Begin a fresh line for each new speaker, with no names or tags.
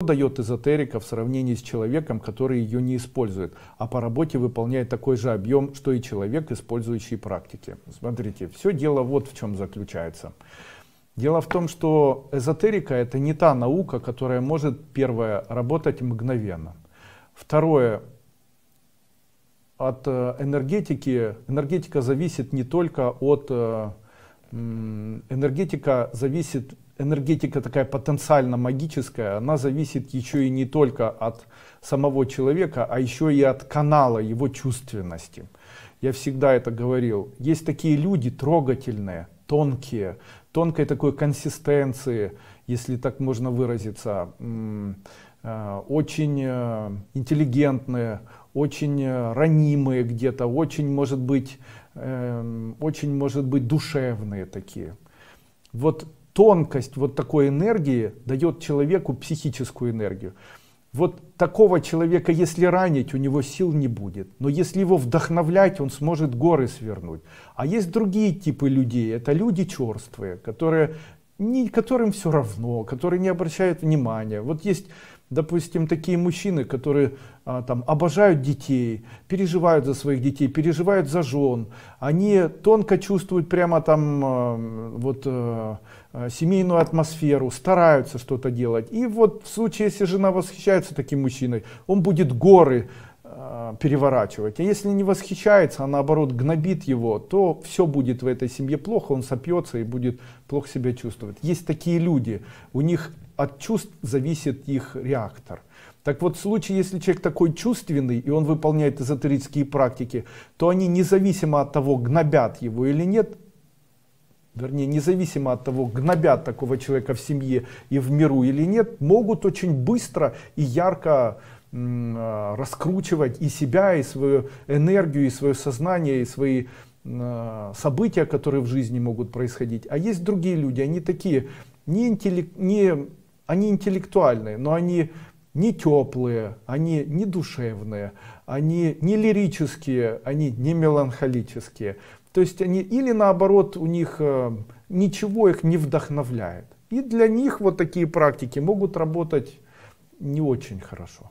дает эзотерика в сравнении с человеком, который ее не использует, а по работе выполняет такой же объем, что и человек, использующий практики. Смотрите, все дело вот в чем заключается. Дело в том, что эзотерика это не та наука, которая может, первое, работать мгновенно. Второе, от э, энергетики, энергетика зависит не только от э, энергетика зависит, энергетика такая потенциально магическая, она зависит еще и не только от самого человека, а еще и от канала его чувственности. Я всегда это говорил. Есть такие люди трогательные, тонкие, тонкой такой консистенции, если так можно выразиться, э, очень э, интеллигентные, очень э, ранимые где-то, очень, может быть, Эм, очень, может быть, душевные такие. Вот тонкость вот такой энергии дает человеку психическую энергию. Вот такого человека, если ранить, у него сил не будет. Но если его вдохновлять, он сможет горы свернуть. А есть другие типы людей. Это люди черствые, которые, не, которым все равно, которые не обращают внимания. Вот есть допустим, такие мужчины, которые а, там обожают детей, переживают за своих детей, переживают за жен, они тонко чувствуют прямо там а, вот э, а, семейную атмосферу, стараются что-то делать. И вот в случае, если жена восхищается таким мужчиной, он будет горы Э, переворачивать. А если не восхищается, а наоборот гнобит его, то все будет в этой семье плохо, он сопьется и будет плохо себя чувствовать. Есть такие люди, у них от чувств зависит их реактор. Так вот, в случае, если человек такой чувственный, и он выполняет эзотерические практики, то они независимо от того, гнобят его или нет, вернее, независимо от того, гнобят такого человека в семье и в миру или нет, могут очень быстро и ярко а, раскручивать и себя, и свою энергию, и свое сознание, и свои а, события, которые в жизни могут происходить. А есть другие люди, они такие, не интеллект, не, они интеллектуальные, но они не теплые, они не душевные, они не лирические, они не меланхолические. То есть они или наоборот у них а, ничего их не вдохновляет. И для них вот такие практики могут работать не очень хорошо.